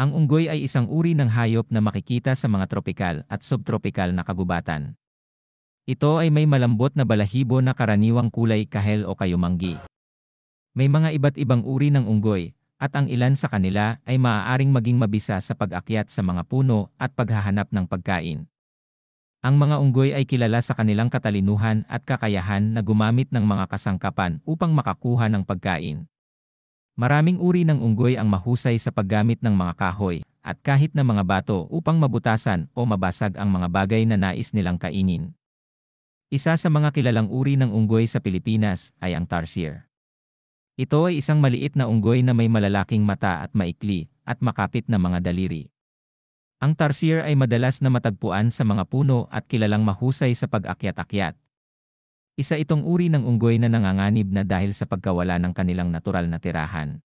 Ang unggoy ay isang uri ng hayop na makikita sa mga tropikal at subtropikal na kagubatan. Ito ay may malambot na balahibo na karaniwang kulay kahel o kayumanggi. May mga iba't ibang uri ng unggoy, at ang ilan sa kanila ay maaaring maging mabisa sa pag-akyat sa mga puno at paghahanap ng pagkain. Ang mga unggoy ay kilala sa kanilang katalinuhan at kakayahan na gumamit ng mga kasangkapan upang makakuha ng pagkain. Maraming uri ng unggoy ang mahusay sa paggamit ng mga kahoy at kahit na mga bato upang mabutasan o mabasag ang mga bagay na nais nilang kainin. Isa sa mga kilalang uri ng unggoy sa Pilipinas ay ang tarsier. Ito ay isang maliit na unggoy na may malalaking mata at maikli at makapit na mga daliri. Ang tarsier ay madalas na matagpuan sa mga puno at kilalang mahusay sa pag-akyat-akyat isa itong uri ng unggoy na nanganganib na dahil sa pagkawala ng kanilang natural na tirahan.